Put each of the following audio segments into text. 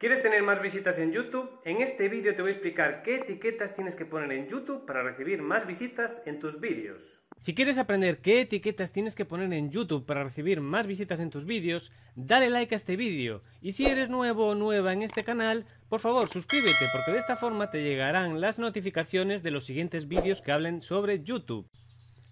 ¿Quieres tener más visitas en YouTube? En este vídeo te voy a explicar qué etiquetas tienes que poner en YouTube para recibir más visitas en tus vídeos. Si quieres aprender qué etiquetas tienes que poner en YouTube para recibir más visitas en tus vídeos, dale like a este vídeo. Y si eres nuevo o nueva en este canal, por favor suscríbete porque de esta forma te llegarán las notificaciones de los siguientes vídeos que hablen sobre YouTube.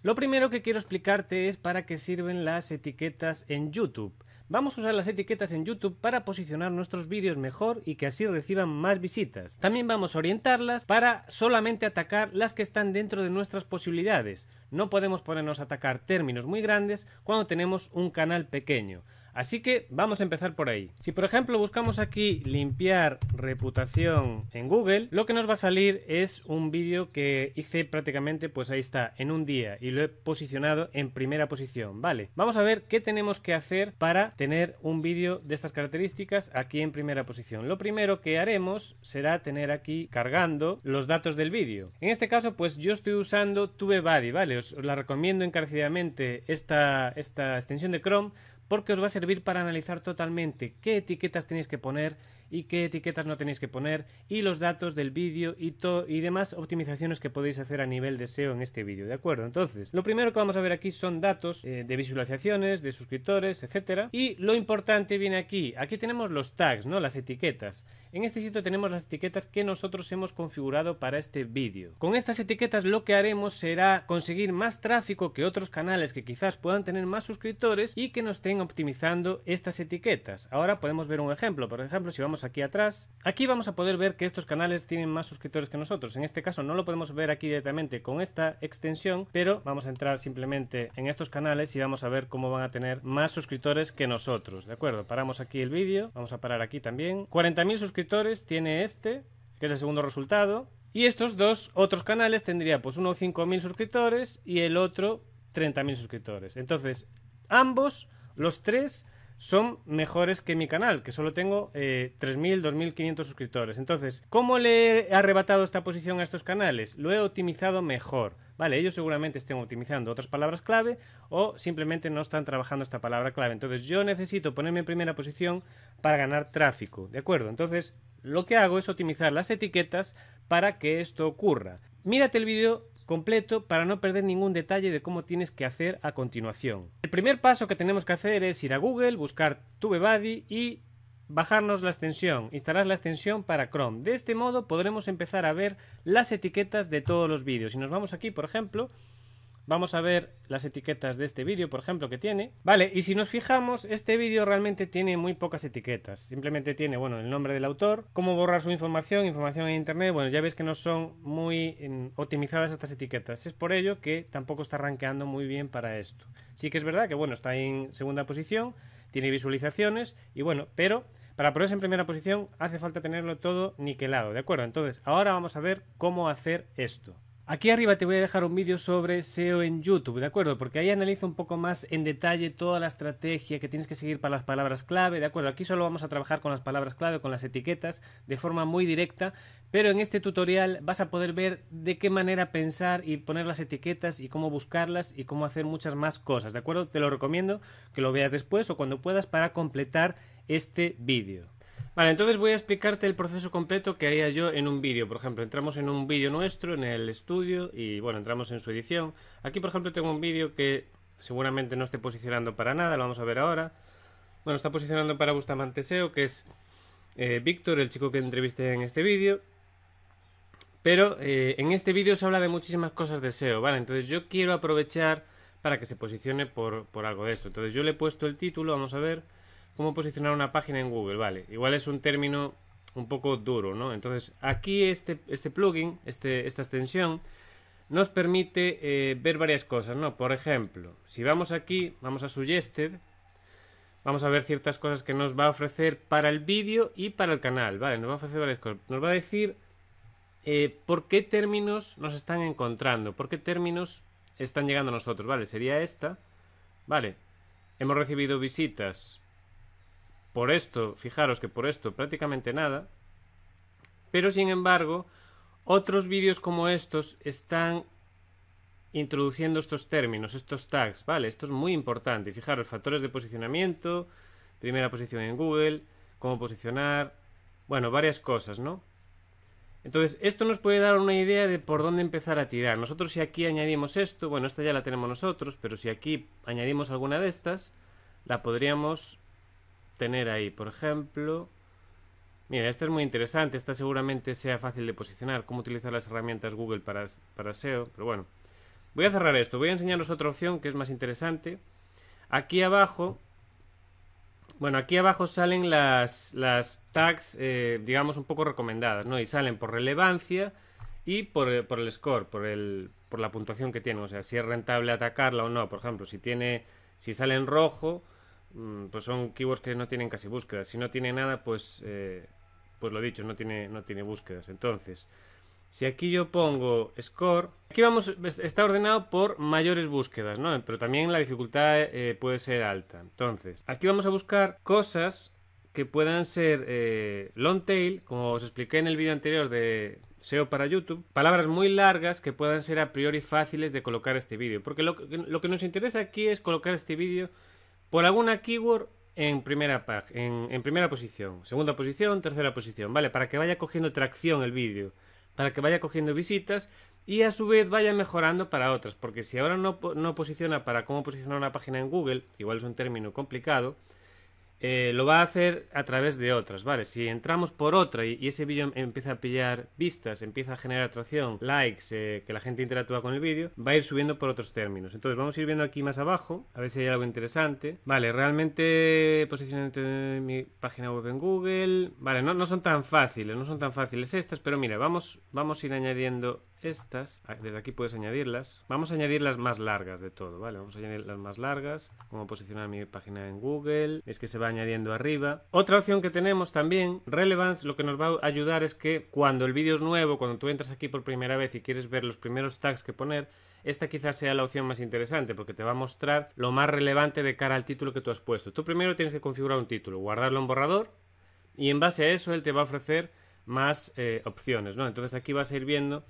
Lo primero que quiero explicarte es para qué sirven las etiquetas en YouTube. Vamos a usar las etiquetas en YouTube para posicionar nuestros vídeos mejor y que así reciban más visitas. También vamos a orientarlas para solamente atacar las que están dentro de nuestras posibilidades. No podemos ponernos a atacar términos muy grandes cuando tenemos un canal pequeño. Así que vamos a empezar por ahí. Si por ejemplo buscamos aquí limpiar reputación en Google, lo que nos va a salir es un vídeo que hice prácticamente, pues ahí está, en un día y lo he posicionado en primera posición. Vale, vamos a ver qué tenemos que hacer para tener un vídeo de estas características aquí en primera posición. Lo primero que haremos será tener aquí cargando los datos del vídeo. En este caso, pues yo estoy usando TubeBuddy, ¿vale? Os, la recomiendo encarecidamente esta extensión de Chrome porque os va a servir para analizar totalmente qué etiquetas tenéis que poner y qué etiquetas no tenéis que poner y los datos del vídeo y, todo y demás optimizaciones que podéis hacer a nivel de SEO en este vídeo, ¿de acuerdo? Entonces, lo primero que vamos a ver aquí son datos eh, de visualizaciones, de suscriptores, etcétera. Y lo importante viene aquí. Aquí tenemos los tags, ¿no? Las etiquetas. En este sitio tenemos las etiquetas que nosotros hemos configurado para este vídeo. Con estas etiquetas lo que haremos será conseguir más tráfico que otros canales que quizás puedan tener más suscriptores y que nos estén optimizando estas etiquetas. Ahora podemos ver un ejemplo. Por ejemplo, si vamos aquí atrás. Aquí vamos a poder ver que estos canales tienen más suscriptores que nosotros. En este caso no lo podemos ver aquí directamente con esta extensión, pero vamos a entrar simplemente en estos canales y vamos a ver cómo van a tener más suscriptores que nosotros. ¿De acuerdo? Paramos aquí el vídeo. Vamos a parar aquí también. 40.000 suscriptores tiene este, que es el segundo resultado. Y estos dos otros canales tendría pues uno 5.000 suscriptores y el otro 30.000 suscriptores. Entonces, ambos, los tres, son mejores que mi canal, que solo tengo 3.000, eh, 2.500 suscriptores. Entonces, ¿cómo le he arrebatado esta posición a estos canales? Lo he optimizado mejor. Vale, ellos seguramente estén optimizando otras palabras clave o simplemente no están trabajando esta palabra clave. Entonces, yo necesito ponerme en primera posición para ganar tráfico. ¿De acuerdo? Entonces, lo que hago es optimizar las etiquetas para que esto ocurra. Mírate el vídeo completo para no perder ningún detalle de cómo tienes que hacer a continuación. El primer paso que tenemos que hacer es ir a Google, buscar TubeBuddy y bajarnos la extensión, instalar la extensión para Chrome. De este modo podremos empezar a ver las etiquetas de todos los vídeos. Si nos vamos aquí, por ejemplo, Vamos a ver las etiquetas de este vídeo, por ejemplo, que tiene. Vale, y si nos fijamos, este vídeo realmente tiene muy pocas etiquetas. Simplemente tiene, bueno, el nombre del autor, cómo borrar su información, información en internet. Bueno, ya veis que no son muy em, optimizadas estas etiquetas. Es por ello que tampoco está rankeando muy bien para esto. Sí que es verdad que, bueno, está en segunda posición, tiene visualizaciones y bueno, pero para ponerse en primera posición hace falta tenerlo todo niquelado, ¿de acuerdo? Entonces, ahora vamos a ver cómo hacer esto. Aquí arriba te voy a dejar un vídeo sobre SEO en YouTube, ¿de acuerdo? Porque ahí analizo un poco más en detalle toda la estrategia que tienes que seguir para las palabras clave, ¿de acuerdo? Aquí solo vamos a trabajar con las palabras clave, con las etiquetas, de forma muy directa, pero en este tutorial vas a poder ver de qué manera pensar y poner las etiquetas y cómo buscarlas y cómo hacer muchas más cosas, ¿de acuerdo? Te lo recomiendo que lo veas después o cuando puedas para completar este vídeo. Vale, entonces voy a explicarte el proceso completo que haría yo en un vídeo. Por ejemplo, entramos en un vídeo nuestro, en el estudio, y bueno, entramos en su edición. Aquí, por ejemplo, tengo un vídeo que seguramente no esté posicionando para nada, lo vamos a ver ahora. Bueno, está posicionando para Bustamante SEO, que es eh, Víctor, el chico que entrevisté en este vídeo. Pero eh, en este vídeo se habla de muchísimas cosas de SEO, ¿vale? Entonces yo quiero aprovechar para que se posicione por algo de esto. Entonces yo le he puesto el título, vamos a ver ¿Cómo posicionar una página en Google? Vale, igual es un término un poco duro, ¿no? Entonces, aquí este, este plugin, este, esta extensión, nos permite eh, ver varias cosas, ¿no? Por ejemplo, si vamos aquí, vamos a Suggested, vamos a ver ciertas cosas que nos va a ofrecer para el vídeo y para el canal, ¿vale? Nos va a ofrecer varias cosas. Nos va a decir eh, por qué términos nos están encontrando, por qué términos están llegando a nosotros, ¿vale? Sería esta, ¿vale? Hemos recibido visitas por esto, fijaros que por esto prácticamente nada, pero sin embargo, otros vídeos como estos están introduciendo estos términos, estos tags, ¿vale? Esto es muy importante. Fijaros, factores de posicionamiento, primera posición en Google, cómo posicionar, bueno, varias cosas, ¿no? Entonces, esto nos puede dar una idea de por dónde empezar a tirar. Nosotros si aquí añadimos esto, bueno, esta ya la tenemos nosotros, pero si aquí añadimos alguna de estas, la podríamos tener ahí. Por ejemplo, mira, esta es muy interesante. Esta seguramente sea fácil de posicionar. Cómo utilizar las herramientas Google para, para SEO. Pero bueno, voy a cerrar esto. Voy a enseñaros otra opción que es más interesante. Aquí abajo, bueno, aquí abajo salen las, tags, eh, digamos, un poco recomendadas, ¿no? Y salen por relevancia y por, eh, por el score, por, el, por la puntuación que tiene. O sea, si es rentable atacarla o no. Por ejemplo, si tiene, si sale en rojo, Mm, pues son keywords que no tienen casi búsquedas. Si no tiene nada, pues, eh, pues lo dicho, no tiene, no tiene búsquedas. Entonces, si aquí yo pongo score, aquí vamos, está ordenado por mayores búsquedas, ¿no? Pero también la dificultad eh, puede ser alta. Entonces, aquí vamos a buscar cosas que puedan ser eh, long tail, como os expliqué en el vídeo anterior de SEO para YouTube, palabras muy largas que puedan ser a priori fáciles de colocar este vídeo, porque lo, lo que nos interesa aquí es colocar este vídeo por alguna keyword en primera, en, primera posición, segunda posición, tercera posición, ¿vale? Para que vaya cogiendo tracción el vídeo, para que vaya cogiendo visitas y a su vez vaya mejorando para otras, porque si ahora no, no posiciona para cómo posicionar una página en Google, igual es un término complicado, eh, lo va a hacer a través de otras, ¿vale? Si entramos por otra y, ese vídeo em, empieza a pillar vistas, empieza a generar atracción, likes, eh, que la gente interactúa con el vídeo, va a ir subiendo por otros términos. Entonces vamos a ir viendo aquí más abajo, a ver si hay algo interesante. Vale, realmente posicionamiento mi página web en Google. Vale, no, no son tan fáciles, no son tan fáciles estas, pero mira, vamos, vamos a ir añadiendo estas, ah, desde aquí puedes añadirlas. Vamos a añadir las más largas de todo, ¿vale? Vamos a añadir las más largas, como posicionar mi página en Google, es que se va añadiendo arriba. Otra opción que tenemos también, Relevance, lo que nos va a ayudar es que cuando el vídeo es nuevo, cuando tú entras aquí por primera vez y quieres ver los primeros tags que poner, esta quizás sea la opción más interesante porque te va a mostrar lo más relevante de cara al título que tú has puesto. Tú primero tienes que configurar un título, guardarlo en borrador y en base a eso él te va a ofrecer más eh, opciones, ¿no? Entonces aquí vas a ir viendo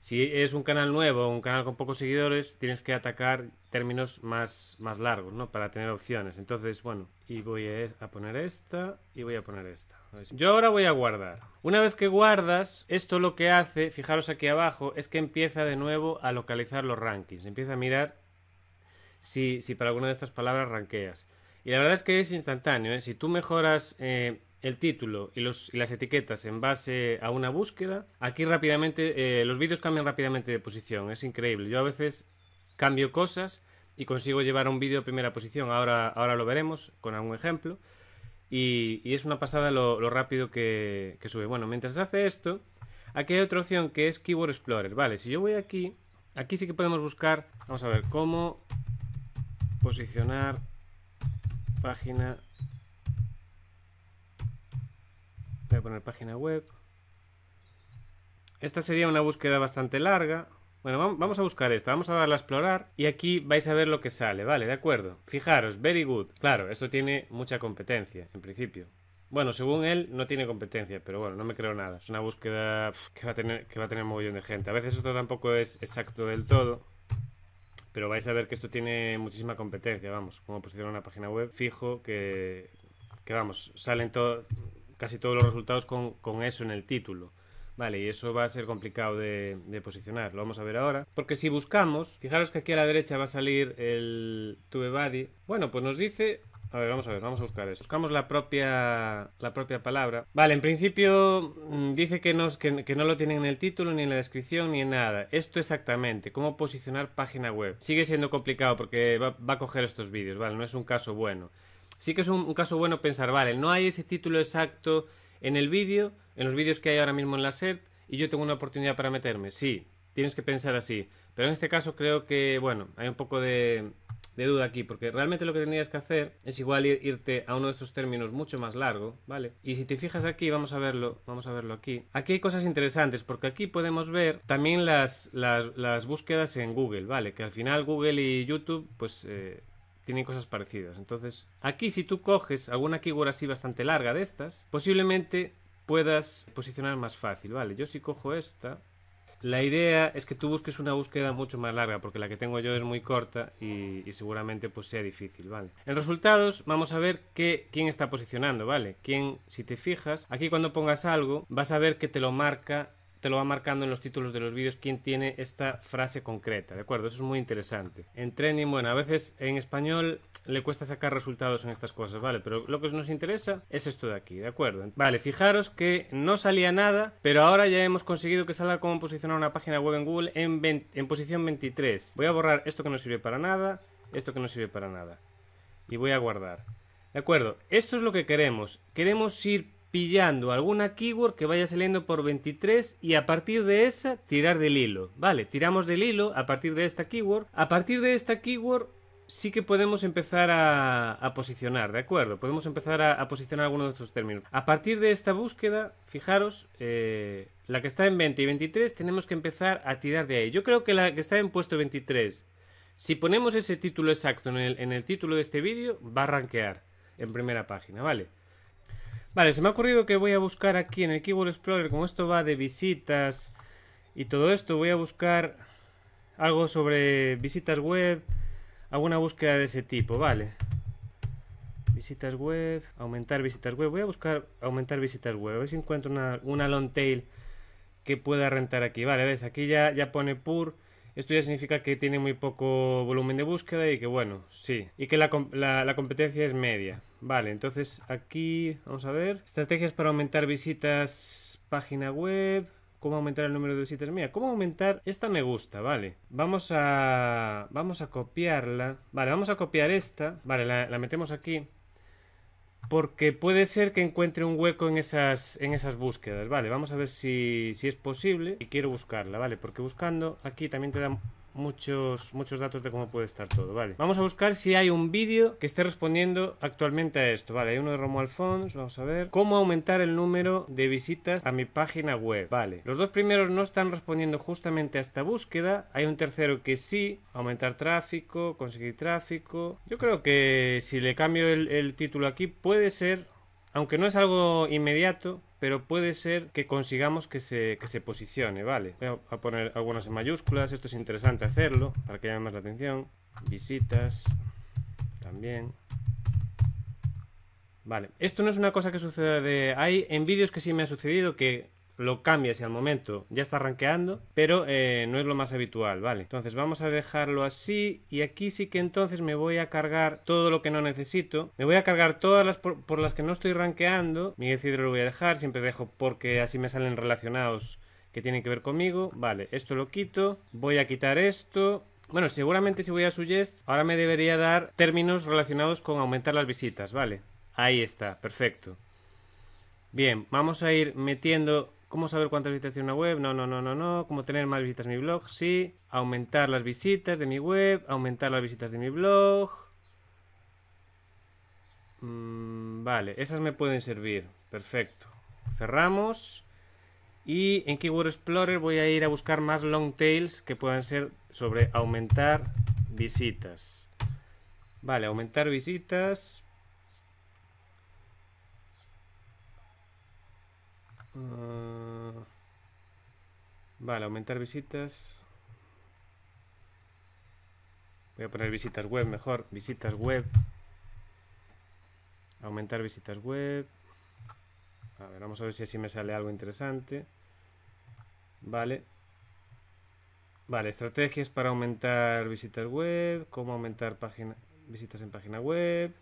si es un canal nuevo, un canal con pocos seguidores, tienes que atacar términos más, más largos, ¿no? Para tener opciones. Entonces, bueno, y voy a poner esta y voy a poner esta. Yo ahora voy a guardar. Una vez que guardas, esto lo que hace, fijaros aquí abajo, es que empieza de nuevo a localizar los rankings. Empieza a mirar si, si para alguna de estas palabras ranqueas. Y la verdad es que es instantáneo, ¿eh? Si tú mejoras... Eh, el título y, las etiquetas en base a una búsqueda, aquí rápidamente eh, los vídeos cambian rápidamente de posición. Es increíble. Yo a veces cambio cosas y consigo llevar un vídeo a primera posición. Ahora, ahora lo veremos con algún ejemplo. Y, es una pasada lo, rápido que, sube. Bueno, mientras hace esto, aquí hay otra opción que es Keyword Explorer. Vale, si yo voy aquí, aquí sí que podemos buscar, vamos a ver, cómo posicionar página Voy a poner página web. Esta sería una búsqueda bastante larga. Bueno, vamos a buscar esta, vamos a darla a explorar y aquí vais a ver lo que sale, ¿vale? De acuerdo. Fijaros, very good. Claro, esto tiene mucha competencia, en principio. Bueno, según él no tiene competencia, pero bueno, no me creo nada. Es una búsqueda que va a tener, que va a tener un mogollón de gente. A veces esto tampoco es exacto del todo. Pero vais a ver que esto tiene muchísima competencia, vamos. Como posicionar una página web, fijo que, que vamos, salen todos casi todos los resultados con, con eso en el título. Vale, y eso va a ser complicado de, posicionar. Lo vamos a ver ahora. Porque si buscamos, fijaros que aquí a la derecha va a salir el Body. Bueno, pues nos dice... A ver, vamos a ver, vamos a buscar eso. Buscamos la propia, la propia palabra. Vale, en principio mm, dice que, nos, que, no lo tienen en el título, ni en la descripción, ni en nada. Esto exactamente, cómo posicionar página web. Sigue siendo complicado porque va, va a coger estos vídeos, ¿vale? No es un caso bueno sí que es un, caso bueno pensar, vale, no hay ese título exacto en el vídeo, en los vídeos que hay ahora mismo en la SERP, y yo tengo una oportunidad para meterme. Sí, tienes que pensar así. Pero en este caso creo que, bueno, hay un poco de, duda aquí, porque realmente lo que tendrías que hacer es igual irte a uno de estos términos mucho más largo, ¿vale? Y si te fijas aquí, vamos a verlo, vamos a verlo aquí. Aquí hay cosas interesantes, porque aquí podemos ver también las, las, búsquedas en Google, ¿vale? Que al final Google y YouTube, pues... Eh, tienen cosas parecidas. Entonces, aquí si tú coges alguna figura así bastante larga de estas, posiblemente puedas posicionar más fácil. Vale, yo si cojo esta, la idea es que tú busques una búsqueda mucho más larga, porque la que tengo yo es muy corta y, seguramente pues sea difícil, ¿vale? En resultados vamos a ver que, quién está posicionando, ¿vale? Quién, si te fijas, aquí cuando pongas algo, vas a ver que te lo marca te lo va marcando en los títulos de los vídeos quién tiene esta frase concreta, ¿de acuerdo? Eso es muy interesante. En training, bueno, a veces en español le cuesta sacar resultados en estas cosas, ¿vale? Pero lo que nos interesa es esto de aquí, ¿de acuerdo? Vale, fijaros que no salía nada, pero ahora ya hemos conseguido que salga cómo posicionar una página web en Google en, en posición 23. Voy a borrar esto que no sirve para nada, esto que no sirve para nada. Y voy a guardar. ¿De acuerdo? Esto es lo que queremos. Queremos ir pillando alguna keyword que vaya saliendo por 23 y a partir de esa tirar del hilo. Vale, tiramos del hilo a partir de esta keyword. A partir de esta keyword sí que podemos empezar a, posicionar, ¿de acuerdo? Podemos empezar a, posicionar algunos de estos términos. A partir de esta búsqueda, fijaros, eh, la que está en 20 y 23 tenemos que empezar a tirar de ahí. Yo creo que la que está en puesto 23, si ponemos ese título exacto en el, título de este vídeo, va a rankear en primera página, ¿vale? Vale, se me ha ocurrido que voy a buscar aquí en el Keyword Explorer, como esto va de visitas y todo esto, voy a buscar algo sobre visitas web, alguna búsqueda de ese tipo, vale. Visitas web, aumentar visitas web, voy a buscar aumentar visitas web, a ver si encuentro una, long tail que pueda rentar aquí. Vale, ves, aquí ya, ya pone pur. Esto ya significa que tiene muy poco volumen de búsqueda y que bueno, sí. Y que la competencia es media. Vale, entonces aquí vamos a ver. Estrategias para aumentar visitas, página web. ¿Cómo aumentar el número de visitas? mía ¿cómo aumentar? Esta me gusta, vale. Vamos a... Vamos a copiarla. Vale, vamos a copiar esta. Vale, la, metemos aquí. Porque puede ser que encuentre un hueco en esas, en esas búsquedas. Vale, vamos a ver si, si es posible. Y quiero buscarla, ¿vale? Porque buscando aquí también te da muchos, muchos datos de cómo puede estar todo, vale. Vamos a buscar si hay un vídeo que esté respondiendo actualmente a esto, vale. Hay uno de romo alfons vamos a ver. ¿Cómo aumentar el número de visitas a mi página web? Vale. Los dos primeros no están respondiendo justamente a esta búsqueda. Hay un tercero que sí, aumentar tráfico, conseguir tráfico. Yo creo que si le cambio el título aquí puede ser aunque no es algo inmediato, pero puede ser que consigamos que se, posicione, ¿vale? Voy a poner algunas en mayúsculas, esto es interesante hacerlo para que llame más la atención. Visitas, también. Vale, esto no es una cosa que suceda de... Hay en vídeos que sí me ha sucedido que lo cambia si al momento ya está rankeando, pero eh, no es lo más habitual, ¿vale? Entonces vamos a dejarlo así y aquí sí que entonces me voy a cargar todo lo que no necesito. Me voy a cargar todas las por, las que no estoy rankeando. Miguel Cidro lo voy a dejar, siempre dejo porque así me salen relacionados que tienen que ver conmigo. Vale, esto lo quito, voy a quitar esto, bueno, seguramente si voy a Suggest, ahora me debería dar términos relacionados con aumentar las visitas, ¿vale? Ahí está, perfecto. Bien, vamos a ir metiendo cómo saber cuántas visitas tiene una web, no, no, no, no, no, cómo tener más visitas en mi blog, sí, aumentar las visitas de mi web, aumentar las visitas de mi blog. Mm, vale, esas me pueden servir, perfecto. Cerramos. Y en Keyword Explorer voy a ir a buscar más long tails que puedan ser sobre aumentar visitas. Vale, aumentar visitas. Ah, vale, aumentar visitas. Voy a poner visitas web mejor. Visitas web. Aumentar visitas web. A ver, vamos a ver si así me sale algo interesante. Vale. Vale, estrategias para aumentar visitas web. Cómo aumentar visitas en página web.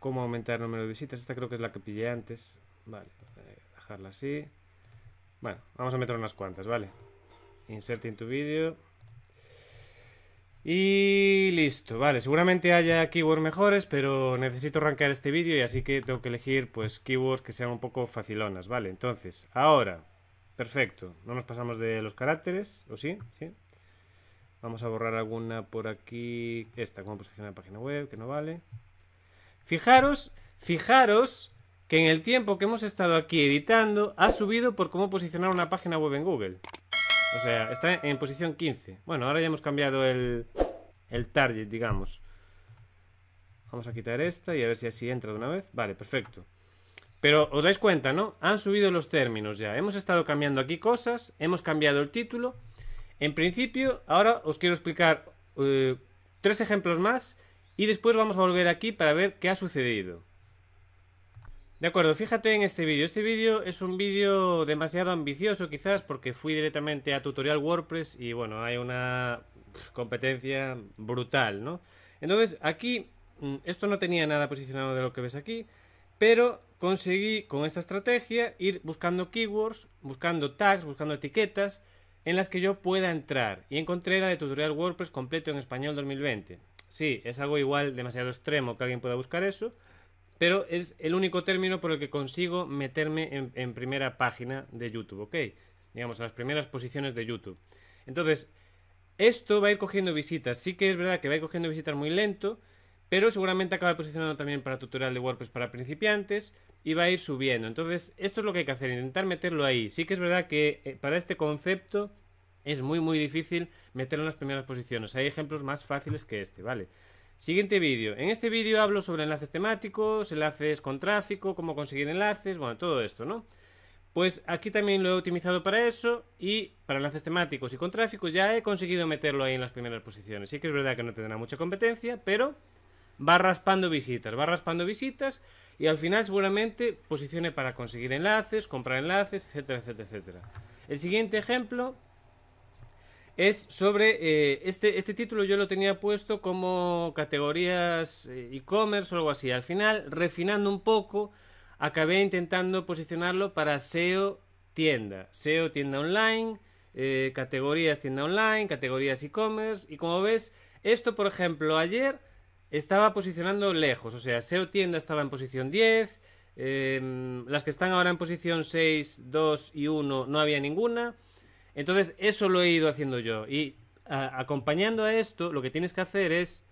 Cómo aumentar el número de visitas. Esta creo que es la que pillé antes. Vale, eh, dejarla así. Bueno, vamos a meter unas cuantas, ¿vale? Insert tu video. Y listo, vale, seguramente haya keywords mejores, pero necesito arrancar este vídeo y así que tengo que elegir pues keywords que sean un poco facilonas, vale, entonces, ahora, perfecto, no nos pasamos de los caracteres, ¿o sí? ¿Sí? Vamos a borrar alguna por aquí, esta, como posicionar de la página web, que no vale. Fijaros, fijaros que en el tiempo que hemos estado aquí editando ha subido por cómo posicionar una página web en Google. O sea, está en posición 15. Bueno, ahora ya hemos cambiado el, el target, digamos. Vamos a quitar esta y a ver si así entra de una vez. Vale, perfecto. Pero os dais cuenta, ¿no? Han subido los términos ya. Hemos estado cambiando aquí cosas, hemos cambiado el título. En principio, ahora os quiero explicar eh, tres ejemplos más y después vamos a volver aquí para ver qué ha sucedido. De acuerdo, fíjate en este vídeo. Este vídeo es un vídeo demasiado ambicioso quizás porque fui directamente a tutorial WordPress y bueno, hay una competencia brutal, ¿no? Entonces, aquí, mm, esto no tenía nada posicionado de lo que ves aquí, pero conseguí con esta estrategia ir buscando keywords, buscando tags, buscando etiquetas en las que yo pueda entrar y encontré la de tutorial WordPress completo en español 2020. Sí, es algo igual demasiado extremo que alguien pueda buscar eso, pero es el único término por el que consigo meterme en, primera página de YouTube, ¿ok? Digamos, a las primeras posiciones de YouTube. Entonces, esto va a ir cogiendo visitas. Sí que es verdad que va a ir cogiendo visitas muy lento, pero seguramente acaba posicionando también para tutorial de WordPress para principiantes y va a ir subiendo. Entonces, esto es lo que hay que hacer, intentar meterlo ahí. Sí que es verdad que eh, para este concepto es muy muy difícil meterlo en las primeras posiciones. Hay ejemplos más fáciles que este, ¿vale? Siguiente vídeo. En este vídeo hablo sobre enlaces temáticos, enlaces con tráfico, cómo conseguir enlaces, bueno, todo esto, ¿no? Pues aquí también lo he optimizado para eso y para enlaces temáticos y con tráfico ya he conseguido meterlo ahí en las primeras posiciones. Sí que es verdad que no tendrá mucha competencia, pero va raspando visitas, va raspando visitas y al final seguramente posicione para conseguir enlaces, comprar enlaces, etcétera, etcétera, etcétera. El siguiente ejemplo es sobre eh, este, este título yo lo tenía puesto como categorías eh, e-commerce o algo así. Al final, refinando un poco, acabé intentando posicionarlo para SEO tienda, SEO tienda online, eh, categorías tienda online, categorías e-commerce y como ves, esto por ejemplo ayer estaba posicionando lejos, o sea, SEO tienda estaba en posición 10, las que están ahora en posición 6, 2 y 1 no había ninguna. Entonces, eso lo he ido haciendo yo. Y acompañando a esto, lo que tienes que hacer es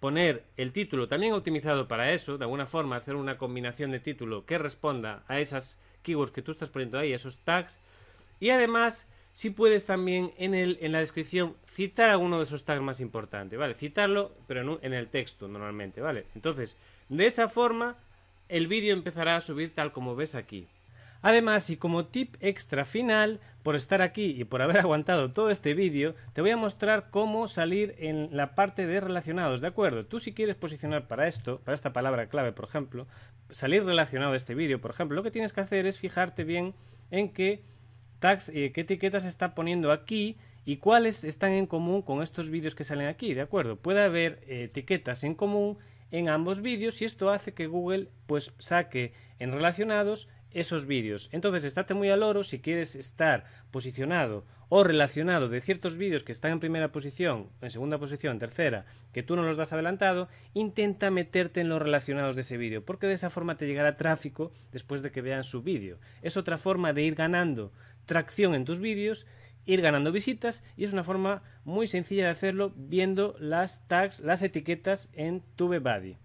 poner el título también optimizado para eso, de alguna forma hacer una combinación de título que responda a esas keywords que tú estás poniendo ahí, esos tags. Y además, si puedes también en, la descripción citar alguno de esos tags más importantes, ¿vale? Citarlo, pero en el texto normalmente, ¿vale? Entonces, de esa forma, el vídeo empezará a subir tal como ves aquí. Además, y como tip extra final, por estar aquí y por haber aguantado todo este vídeo, te voy a mostrar cómo salir en la parte de relacionados, ¿de acuerdo? Tú si quieres posicionar para esto, para esta palabra clave, por ejemplo, salir relacionado a este vídeo, por ejemplo, lo que tienes que hacer es fijarte bien en qué tags, y eh, qué etiquetas está poniendo aquí y cuáles están en común con estos vídeos que salen aquí, ¿de acuerdo? Puede haber eh, etiquetas en común en ambos vídeos y esto hace que Google pues saque en relacionados esos vídeos. Entonces, estate muy al oro si quieres estar posicionado o relacionado de ciertos vídeos que están en primera posición, en segunda posición, tercera, que tú no los das adelantado, intenta meterte en los relacionados de ese vídeo, porque de esa forma te llegará tráfico después de que vean su vídeo. Es otra forma de ir ganando tracción en tus vídeos, ir ganando visitas y es una forma muy sencilla de hacerlo viendo las tags, las etiquetas en tu Buddy.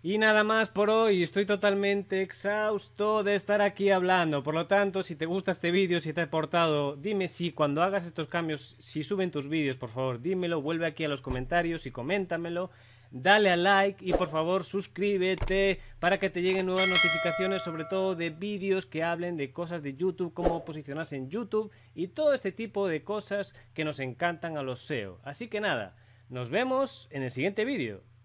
Y nada más por hoy, estoy totalmente exhausto de estar aquí hablando. Por lo tanto, si te gusta este vídeo, si te ha aportado, dime si cuando hagas estos cambios, si suben tus vídeos, por favor, dímelo, vuelve aquí a los comentarios y coméntamelo. Dale a like y por favor suscríbete para que te lleguen nuevas notificaciones, sobre todo de vídeos que hablen de cosas de YouTube, cómo posicionarse en YouTube y todo este tipo de cosas que nos encantan a los SEO. Así que nada, nos vemos en el siguiente vídeo.